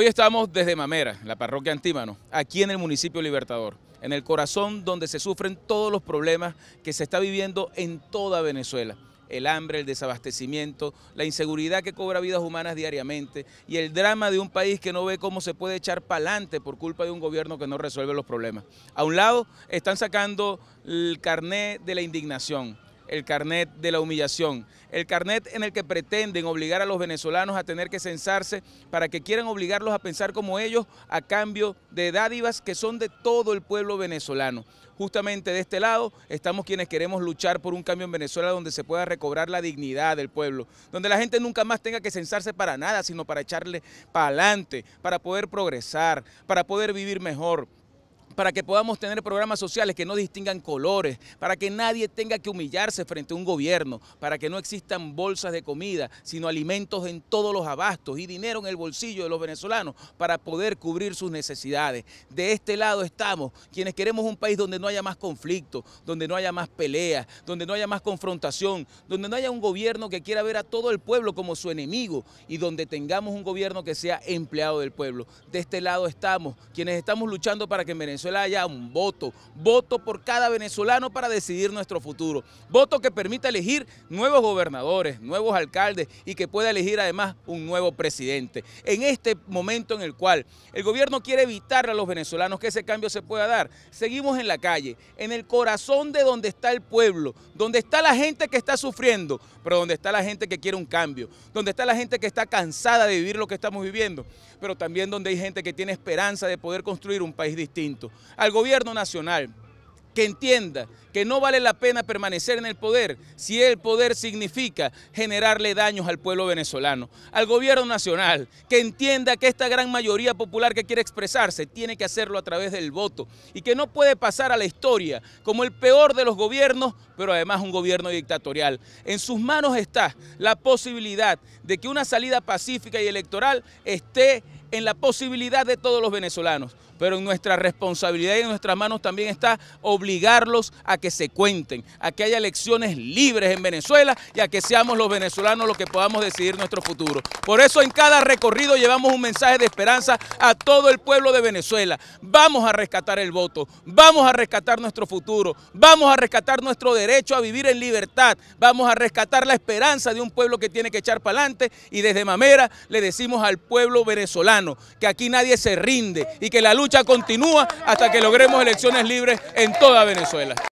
Hoy estamos desde Mamera, la parroquia Antímano, aquí en el municipio Libertador, en el corazón donde se sufren todos los problemas que se está viviendo en toda Venezuela. El hambre, el desabastecimiento, la inseguridad que cobra vidas humanas diariamente y el drama de un país que no ve cómo se puede echar para adelante por culpa de un gobierno que no resuelve los problemas. A un lado están sacando el carné de la indignación, el carnet de la humillación, el carnet en el que pretenden obligar a los venezolanos a tener que censarse para que quieran obligarlos a pensar como ellos a cambio de dádivas que son de todo el pueblo venezolano. Justamente de este lado estamos quienes queremos luchar por un cambio en Venezuela donde se pueda recobrar la dignidad del pueblo, donde la gente nunca más tenga que censarse para nada, sino para echarle para adelante, para poder progresar, para poder vivir mejor para que podamos tener programas sociales que no distingan colores, para que nadie tenga que humillarse frente a un gobierno, para que no existan bolsas de comida, sino alimentos en todos los abastos y dinero en el bolsillo de los venezolanos para poder cubrir sus necesidades. De este lado estamos, quienes queremos un país donde no haya más conflicto, donde no haya más peleas, donde no haya más confrontación, donde no haya un gobierno que quiera ver a todo el pueblo como su enemigo y donde tengamos un gobierno que sea empleado del pueblo. De este lado estamos, quienes estamos luchando para que en Venezuela haya un voto, voto por cada venezolano para decidir nuestro futuro, voto que permita elegir nuevos gobernadores, nuevos alcaldes y que pueda elegir además un nuevo presidente. En este momento en el cual el gobierno quiere evitar a los venezolanos que ese cambio se pueda dar, seguimos en la calle, en el corazón de donde está el pueblo, donde está la gente que está sufriendo, pero donde está la gente que quiere un cambio, donde está la gente que está cansada de vivir lo que estamos viviendo, pero también donde hay gente que tiene esperanza de poder construir un país distinto. Al gobierno nacional, que entienda que no vale la pena permanecer en el poder si el poder significa generarle daños al pueblo venezolano, al gobierno nacional, que entienda que esta gran mayoría popular que quiere expresarse tiene que hacerlo a través del voto y que no puede pasar a la historia como el peor de los gobiernos, pero además un gobierno dictatorial. En sus manos está la posibilidad de que una salida pacífica y electoral esté en la posibilidad de todos los venezolanos, pero en nuestra responsabilidad y en nuestras manos también está obligarlos a que se cuenten, a que haya elecciones libres en Venezuela y a que seamos los venezolanos los que podamos decidir nuestro futuro. Por eso en cada recorrido llevamos un mensaje de esperanza a todo el pueblo de Venezuela. Vamos a rescatar el voto, vamos a rescatar nuestro futuro, vamos a rescatar nuestro derecho a vivir en libertad, vamos a rescatar la esperanza de un pueblo que tiene que echar para adelante y desde Mamera le decimos al pueblo venezolano, que aquí nadie se rinde y que la lucha continúa hasta que logremos elecciones libres en toda Venezuela.